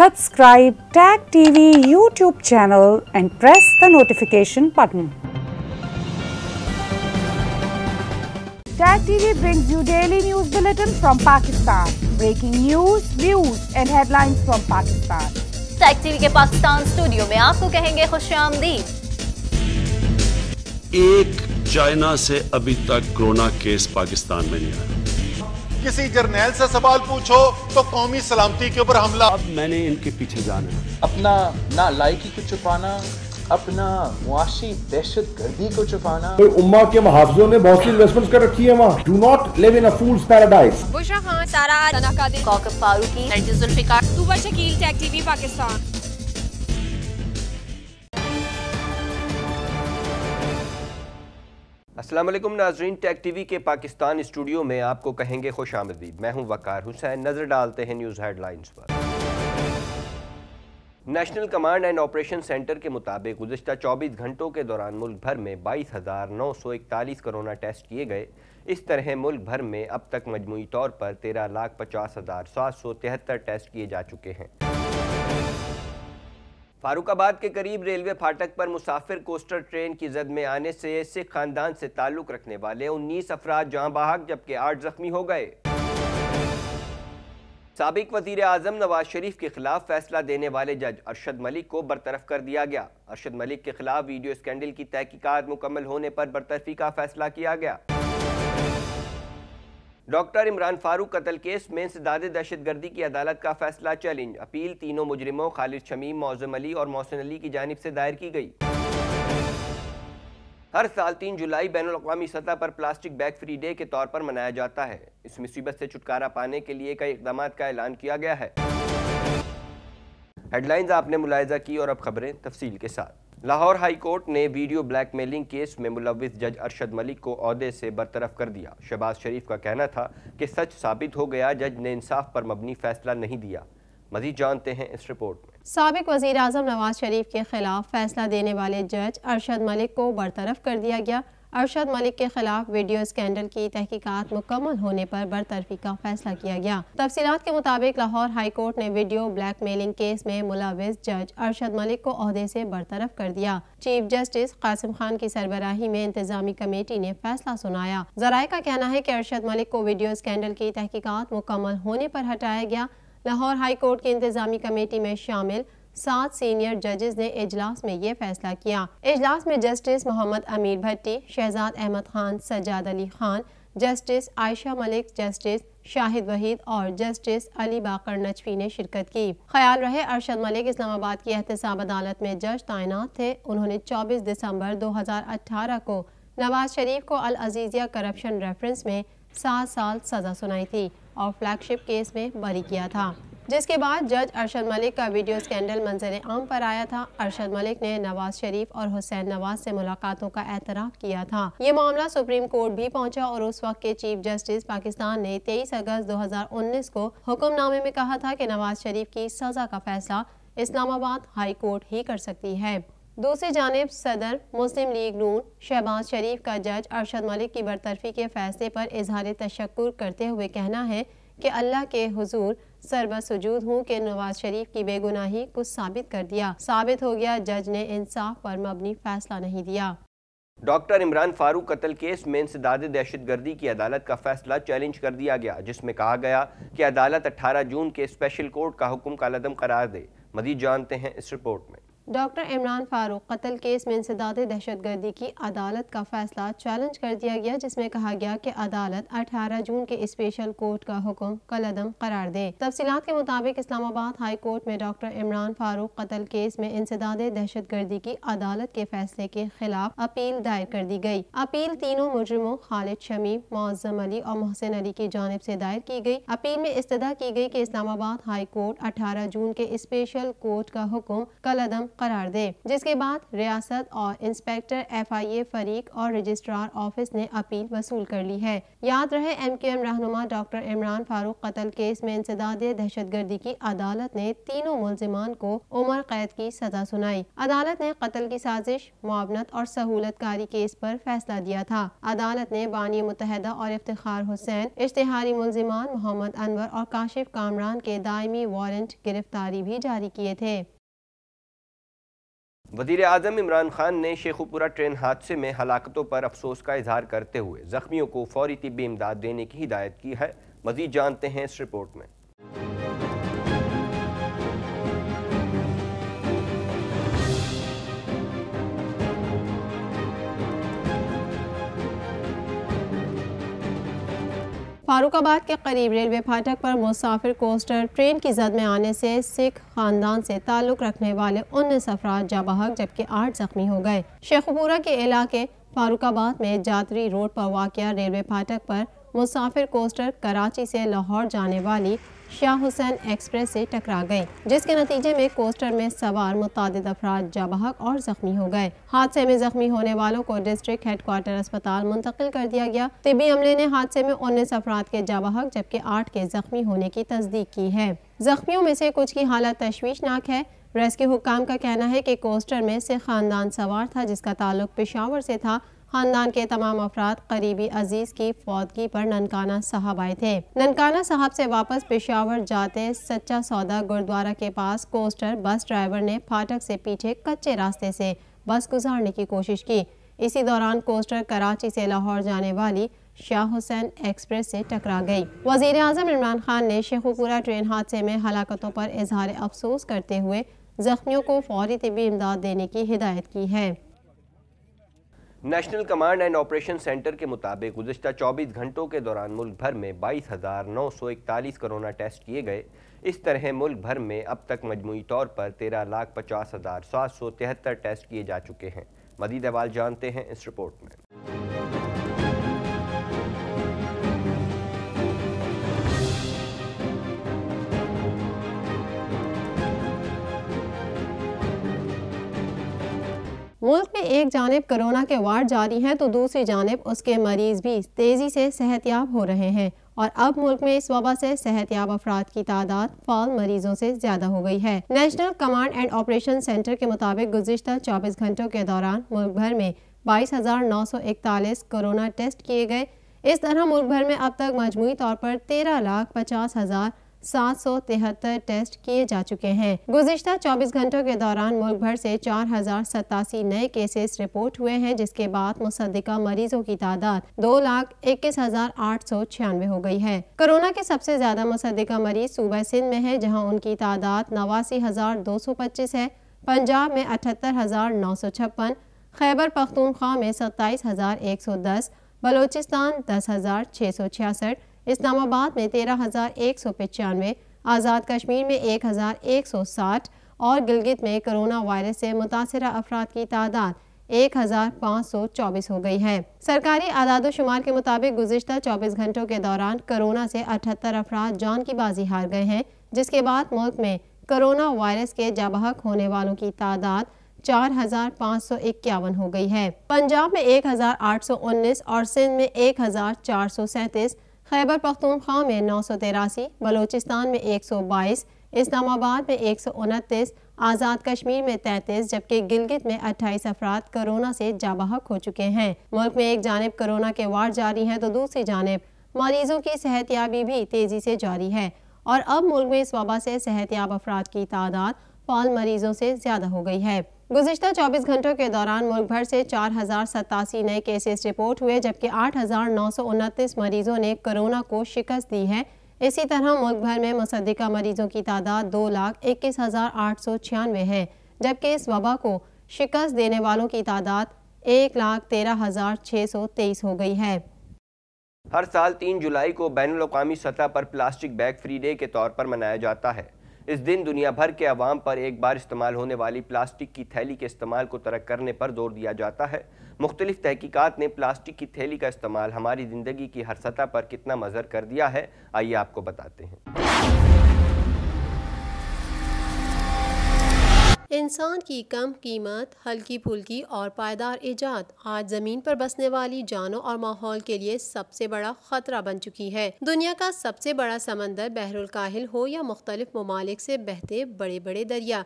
Subscribe Tag TV YouTube channel and press the notification button. Tag TV brings you daily news bulletin from Pakistan. Breaking news, views and headlines from Pakistan. Tag TV के Pakistan studio में आपको कहेंगे खुश एक China से अभी तक corona case Pakistan में नहीं आया किसी जर्नैल से सवाल पूछो तो कौमी सलामती के ऊपर हमला अब मैंने इनके पीछे जाना अपना ना लायकी को छुपाना अपना मुआशी दहशत गर्दी को छुपाना तो उम्मा के मुहावजों ने बहुत सी इन्वेस्टमेंट कर रखी है वहाँ do not live in fools paradise Busha Khan Sara Farooqi Zulfiqar Shakeel Tech TV Pakistan Aslam Nazreen Tech TV के पाकिस्तान स्टूडियो में आपको कहेंगे खुश आमदीद मैं हूं वकार हुसैन नज़र डालते हैं न्यूज़ हेडलाइंस पर national command and operation centre के मुताबिक गुजशत 24 घंटों के दौरान मुल्क भर में बाईस हज़ार नौ सौ इकतालीस कोरोना टेस्ट किए गए इस तरह मुल्क भर में अब तक मजमू तौर पर तेरह लाख पचास हज़ार सात सौ तिहत्तर टेस्ट किए जा चुके हैं फारुखाबाद के करीब रेलवे फाटक पर मुसाफिर कोस्टर ट्रेन की जद में आने से सिख खानदान से ताल्लुक रखने वाले उन्नीस अफराद जहां बाहक जबकि आठ जख्मी हो गए सबक वजीर आजम नवाज शरीफ के खिलाफ फैसला देने वाले जज अरशद मलिक को बरतरफ कर दिया गया अरशद मलिक के खिलाफ वीडियो स्कैंडल की तहकीकत मुकम्मल होने पर बरतरफी का फैसला किया गया डॉक्टर इमरान फारूक कत्ल केस में इंसदाद दहशतगर्दी की अदालत का फैसला चैलेंज अपील तीनों मुजरिमों खालिद शमीम मौजम अली और मोहसिन अली की जानब से दायर की गई हर साल तीन जुलाई बैन अवी सतह पर प्लास्टिक बैग फ्री डे के तौर पर मनाया जाता है इस मुसीबत से छुटकारा पाने के लिए कई इकदाम का ऐलान किया गया है हेडलाइंस आपने मुलायजा की और अब खबरें तफसील के साथ लाहौर हाई कोर्ट ने वीडियो ब्लैकमेलिंग केस में मुलविस जज अरशद मलिक को अहदे से बरतरफ कर दिया शहबाज शरीफ का कहना था कि सच साबित हो गया जज ने इंसाफ पर मबनी फैसला नहीं दिया मजीद जानते हैं इस रिपोर्ट में सबक वज़ी अजम नवाज शरीफ के खिलाफ फैसला देने वाले जज अरशद मलिक को बरतरफ कर दिया गया अरशद मलिक के खिलाफ वीडियो स्कैंडल की तहकीकात मुकम्मल होने पर बरतरफी का फैसला किया गया तफसीत के मुताबिक लाहौर हाई कोर्ट ने वीडियो ब्लैक मेलिंग केस में मुलाविज जज अरशद मलिक को अहदे से बरतरफ कर दिया चीफ जस्टिस कासिम खान की सरबराही में इंतजामी कमेटी ने फैसला सुनाया जराये का कहना है की अरशद मलिक को वीडियो स्कैंडल की तहकीकात मुकम्मल होने पर हटाया गया लाहौर हाई कोर्ट की इंतजामी कमेटी में शामिल सात सीनियर जजेस ने इजलास में ये फैसला किया इजलास में justice Mohammad Amir Bhatti Shahzad Ahmed Khan Sajjad Ali Khan justice Ayesha Malik justice Shahid Waheed और जस्टिस अली बाकर नचवी ने शिरकत की ख्याल रहे अरशद मलिक इस्लामाबाद की एहतसाब अदालत में जज तैनात थे उन्होंने 24 दिसंबर 2018 को नवाज शरीफ को अल अजीज़िया करप्शन रेफरेंस में सात साल सज़ा सुनाई थी और फ्लैगशिप केस में बरी किया था जिसके बाद जज अरशद मलिक का वीडियो स्कैंडल मंजर आम पर आया था अरशद मलिक ने नवाज शरीफ और हुसैन नवाज से मुलाकातों का एतराफ़ किया था ये मामला सुप्रीम कोर्ट भी पहुंचा और उस वक्त के चीफ जस्टिस पाकिस्तान ने 23 अगस्त 2019 को हुक्मनामे में कहा था कि नवाज शरीफ की सजा का फैसला इस्लामाबाद हाई कोर्ट ही कर सकती है दूसरी जानब सदर मुस्लिम लीग नून शहबाज शरीफ का जज अरशद मलिक की बरतरफी के फैसले पर इजहार तशक् करते हुए कहना है कि अल्लाह के हजूर सरबस वजूद हूँ कि नवाज शरीफ की बेगुनाही कुछ साबित कर दिया साबित हो गया जज ने इंसाफ पर मबनी फैसला नहीं दिया डॉक्टर इमरान फारूक कत्ल केस में इंसदाद दहशत गर्दी की अदालत का फैसला चैलेंज कर दिया गया जिसमें कहा गया कि अदालत 18 जून के स्पेशल कोर्ट का हुक्म का लदम करार दे मजीद जानते हैं इस रिपोर्ट में डॉक्टर इमरान फारूक कत्ल केस में इंसदाद दहशतगर्दी की अदालत का फैसला चैलेंज कर दिया गया जिसमें कहा गया कि अदालत 18 जून के स्पेशल कोर्ट का हुक्म कलदम करार दे तफसीत के मुताबिक इस्लामाबाद हाई कोर्ट में डॉक्टर इमरान फारूक कत्ल केस में इंसदाद दहशतगर्दी की अदालत के फैसले के खिलाफ अपील दायर कर दी गयी अपील तीनों मुजरमों खालिद शमीम मोजम अली और मोहसिन अली की जानब ऐसी दायर की गयी अपील में इस्तः की गयी की इस्लामाबाद हाई कोर्ट अठारह जून के स्पेशल कोर्ट का हुक्म कलदम करार दे जिसके बाद रियासत और इंस्पेक्टर एफ आई ए फरीक और रजिस्ट्रार ऑफिस ने अपील वसूल कर ली है याद रहे एम क्यू एम रहनुमा डॉक्टर इमरान फारूक कतल केस में इंसदाद दहशत गर्दी की अदालत ने तीनों मुलजमान को उम्र कैद की सजा सुनाई अदालत ने कतल की साजिश मुआवनत और सहूलत कारी केस पर फैसला दिया था अदालत ने बानी मुतहदा और इफ्तार हुसैन इश्तहारी मुलजमान मोहम्मद अनवर और काशिफ कामरान के दायमी वारंट गिरफ्तारी भी जारी किए थे वजीर अजम इमरान खान ने शेखुपुरा ट्रेन हादसे में हलाकतों पर अफसोस का इजहार करते हुए जख्मियों को फौरी तबी इमदाद देने की हिदायत की है मजीद जानते हैं इस रिपोर्ट में फारुखाबाद के करीब रेलवे फाटक पर मुसाफिर कोस्टर ट्रेन की जद में आने से सिख खानदान से ताल्लुक़ रखने वाले उन्नीस अफराज जा बहक जबकि आठ जख्मी हो गए शेखपुरा के इलाके फारुखाबाद में जातरी रोड पर वाक़ रेलवे फाटक पर मुसाफिर कोस्टर कराची से लाहौर जाने वाली शाह हुसैन एक्सप्रेस से टकरा गए जिसके नतीजे में कोस्टर में सवार मुतद अफराद जाबहक और जख्मी हो गए हादसे में जख्मी होने वालों को डिस्ट्रिक्ट हेडक्वार्टर अस्पताल मुंतकिल कर दिया गया तिबी अमले ने हादसे में उन्नीस अफराद के जाबहक जबकि आठ के जख्मी होने की तस्दीक की है जख्मियों में से कुछ की हालत तश्वीशनाक है रेस्क्यू हुकाम का कहना है कि कोस्टर में से खानदान सवार था जिसका ताल्लुक पेशावर से था खानदान के तमाम अफराद करीबी अजीज की फौतगी पर ननकाना साहब आए थे ननकाना साहब से वापस पेशावर जाते सच्चा सौदा गुरुद्वारा के पास कोस्टर बस ड्राइवर ने फाटक से पीछे कच्चे रास्ते से बस गुजारने की कोशिश की इसी दौरान कोस्टर कराची से लाहौर जाने वाली शाह हुसैन एक्सप्रेस से टकरा गई वजीर अजम इमरान खान ने शेखुपुरा ट्रेन हादसे में हलाकतों पर इजहार अफसोस करते हुए जख्मियों को फौरी तबी इमदाद देने की हिदायत की है national command and operation centre के मुताबिक गुजशत 24 घंटों के दौरान मुल्क भर में बाईस हज़ार नौ सौ इकतालीस कोरोना टेस्ट किए गए इस तरह मुल्क भर में अब तक मजमू तौर पर तेरह लाख पचास हज़ार सात सौ तिहत्तर टेस्ट किए जा चुके हैं मदीद अवाल जानते हैं इस रिपोर्ट में मुल्क में एक जानब कोरोना के वार्ड जारी हैं तो दूसरी जानब उसके मरीज भी तेज़ी से सेहतियाब हो रहे हैं और अब मुल्क में इस वबा से सेहतियाब अफराद की तादाद फाल मरीजों से ज्यादा हो गई है national command and operation centre के मुताबिक गुजशत चौबीस घंटों के दौरान मुल्क भर में बाईस हजार नौ सौ इकतालीस कोरोना टेस्ट किए गए इस तरह मुल्क भर में अब तक मजमू तौर पर तेरह लाख पचास हजार सात टेस्ट किए जा चुके हैं गुजशत 24 घंटों के दौरान मुल्क भर से चार नए केसेस रिपोर्ट हुए हैं जिसके बाद मुसदा मरीजों की तादाद दो लाख इक्कीस हजार आठ सौ छियानवे हो गई है कोरोना के सबसे ज्यादा मुसदा मरीज सूबह सिंध में है जहां उनकी तादाद नवासी हजार दो सौ पच्चीस है पंजाब में अठहत्तर हजार नौ सौ छप्पन खैबर पख्तूनख्वा में सत्ताईस हजार एक सौ दस बलोचिस्तान दस हजार छह सौ छियासठ इस्लामाबाद में तेरह हज़ार एक सौ पचानवे आज़ाद कश्मीर में एक हज़ार एक सौ साठ और गिलगित में कोरोना वायरस से मुतासर अफराद की तादाद एक हज़ार पाँच सौ चौबीस हो गई है सरकारी आदादोशुमार के मुताबिक गुजशत चौबीस घंटों के दौरान कोरोना से अठहत्तर अफराद जान की बाजी हार गए हैं जिसके बाद मुल्क में कोरोना वायरस के जबहक होने वालों की तादाद चार हजार पाँच सौ इक्यावन हो गई है पंजाब में एक हजार आठ सौ उन्नीस और सिंध में एक हजार चार सौ सैंतीस खैबर पख्तूनख्वा में नौ सौ तिरासी बलोचिस्तान में एक सौ बाईस इस्लामाबाद में एक सौ उनतीस आज़ाद कश्मीर में तैंतीस जबकि गिलगित में अट्ठाईस अफराद कोरोना से जाबहक हो चुके हैं मुल्क में एक जानब कोरोना के वार जारी हैं तो दूसरी जानब मरीजों की सेहतियाबी भी तेज़ी से जारी है और अब मुल्क में इस वबा से याब अफराद की तादाद पाल मरीजों से ज़्यादा हो गई है गुजशत 24 घंटों के दौरान मुल्क भर से चार हज़ार सतासी नए केसेस रिपोर्ट हुए जबकि आठ हज़ार नौ सौ उनतीस मरीजों ने कोरोना को शिकस्त दी है इसी तरह मुल्क भर में मुसदा मरीजों की तादाद दो लाख इक्कीस हज़ार आठ सौ छियानवे है जबकि इस वबा को शिकस्त देने वालों की तादाद एक लाख तेरह हज़ार छः सौ तेईस हो गई है हर साल तीन जुलाई को बैन अवी सतह पर प्लास्टिक बैग फ्री डे के तौर पर मनाया जाता है इस दिन दुनिया भर के अवाम पर एक बार इस्तेमाल होने वाली प्लास्टिक की थैली के इस्तेमाल को तरक करने पर जोर दिया जाता है मुख्तलिफ तहकीकत ने प्लास्टिक की थैली का इस्तेमाल हमारी ज़िंदगी की हर सतह पर कितना मज़र कर दिया है आइए आपको बताते हैं इंसान की कम कीमत हल्की फुल्की और पायदार ईजाद आज ज़मीन पर बसने वाली जानों और माहौल के लिए सबसे बड़ा खतरा बन चुकी है दुनिया का सबसे बड़ा समंदर बहरुल काहिल हो या मुख्तलिफ ममालिक से बहते बड़े बड़े दरिया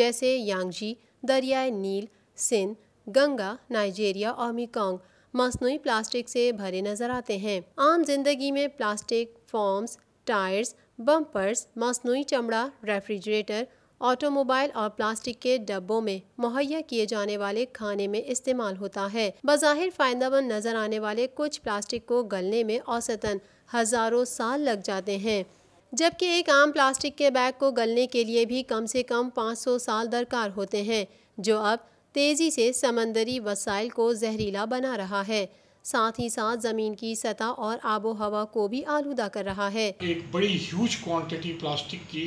जैसे यांगजी दरियाए नील सिंध गंगा नाइजेरिया और मिकोंग मसनू प्लास्टिक से भरे नजर आते हैं आम जिंदगी में प्लास्टिक फॉर्म्स टायर्स बम्पर्स मसनू चमड़ा रेफ्रिजरेटर ऑटोमोबाइल और प्लास्टिक के डब्बों में मुहैया किए जाने वाले खाने में इस्तेमाल होता है बाहिर मंद नजर आने वाले कुछ प्लास्टिक को गलने में औसतन हजारों साल लग जाते हैं जबकि एक आम प्लास्टिक के बैग को गलने के लिए भी कम से कम 500 साल दरकार होते हैं जो अब तेज़ी से समंदरी वसाइल को जहरीला बना रहा है साथ ही साथ ज़मीन की सतह और आबो हवा को भी आलूदा कर रहा है एक बड़ी ह्यूज क्वांटिटी प्लास्टिक की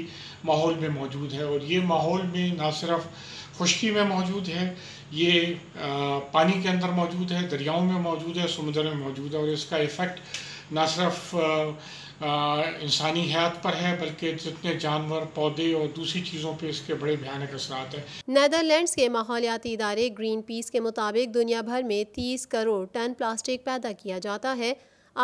माहौल में मौजूद है और ये माहौल में ना सिर्फ खुश्की में मौजूद है ये पानी के अंदर मौजूद है दरियाओं में मौजूद है समुद्र में मौजूद है और इसका इफ़ेक्ट ना सिर्फ इंसानी हयात पर है बल्कि जितने जानवर पौधे और दूसरी चीज़ों पर इसके बड़े भयानक असरात हैं नैदरलैंड के माहौलियाती इदारे ग्रीन पीस के मुताबिक दुनिया भर में तीस करोड़ टन प्लास्टिक पैदा किया जाता है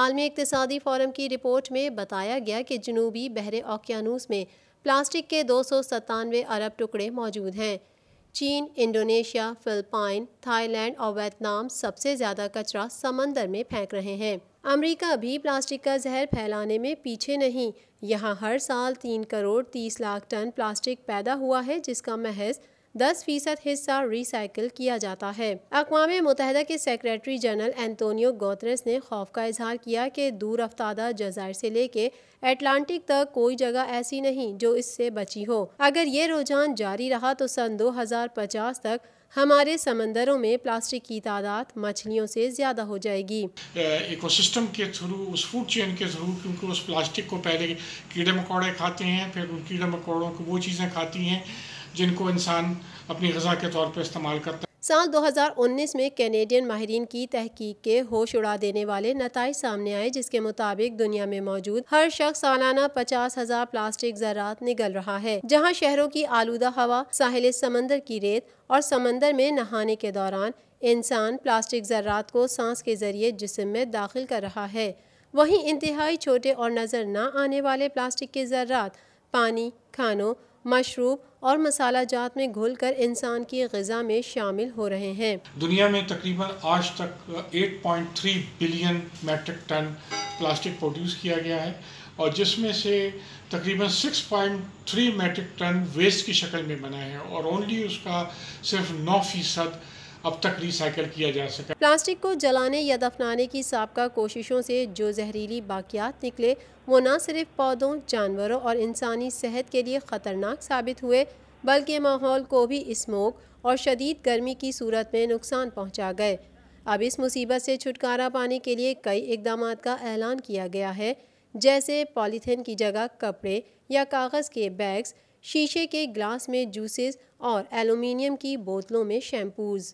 आलमी इकतदी फोरम की रिपोर्ट में बताया गया कि जनूबी बहरे ओकियानूस में प्लास्टिक के दो अरब टुकड़े मौजूद हैं चीन इंडोनेशिया फिलिपाइन थाईलैंड और वियतनाम सबसे ज़्यादा कचरा समंदर में फेंक रहे हैं अमेरिका भी प्लास्टिक का जहर फैलाने में पीछे नहीं यहाँ हर साल तीन करोड़ तीस लाख टन प्लास्टिक पैदा हुआ है जिसका महज दस फीसद हिस्सा रिसाइकिल किया जाता है अकवाम मुतहदा के सेक्रेटरी जनरल एंतोनियो गोतरस ने खौफ का इजहार किया कि दूर अफ्तादा जजायर से लेके एटलांटिक तक कोई जगह ऐसी नहीं जो इससे बची हो अगर ये रुझान जारी रहा तो सन 2050 तक हमारे समंदरों में प्लास्टिक की तादाद मछलियों से ज़्यादा हो जाएगी इकोसिस्टम के थ्रू उस फूड चेन के थ्रू क्योंकि उस प्लास्टिक को पहले कीड़े मकोड़े खाते हैं फिर उन कीड़े मकोड़ों को वो चीज़ें खाती हैं जिनको इंसान अपनी गजा के तौर पर इस्तेमाल करता है साल 2019 में कैनेडियन माहरीन की तहकीक के होश उड़ा देने वाले नतज सामने आए जिसके मुताबिक दुनिया में मौजूद हर शख्स सालाना पचास हजार प्लास्टिक जरात निगल रहा है जहां शहरों की आलूदा हवा साहिल समंदर की रेत और समंदर में नहाने के दौरान इंसान प्लास्टिक जरात को सांस के जरिए जिसम में दाखिल कर रहा है वहीं इंतहाई छोटे और नज़र न आने वाले प्लास्टिक के जरात पानी खानों मशरूब और मसाला जात में घुल कर इंसान की गजा में शामिल हो रहे हैं दुनिया में तकरीबन आज तक 8.3 billion metric ton plastic produce किया गया है और जिसमें से तकरीबन 6.3 मेट्रिक टन वेस्ट की शक्ल में बना है और ओनली उसका सिर्फ 9 फीसद अब तक रिसाइकिल किया जा सका प्लास्टिक को जलाने या दफनाने की सबका कोशिशों से जो जहरीली बाकियात निकले वो न सिर्फ पौधों जानवरों और इंसानी सेहत के लिए ख़तरनाक साबित हुए बल्कि माहौल को भी स्मोक और शदीद गर्मी की सूरत में नुकसान पहुँचा गए अब इस मुसीबत से छुटकारा पाने के लिए कई इकदाम का ऐलान किया गया है जैसे पॉलीथीन की जगह कपड़े या कागज़ के बैग्स शीशे के ग्लास में जूसेस और एलुमिनियम की बोतलों में शैम्पूज़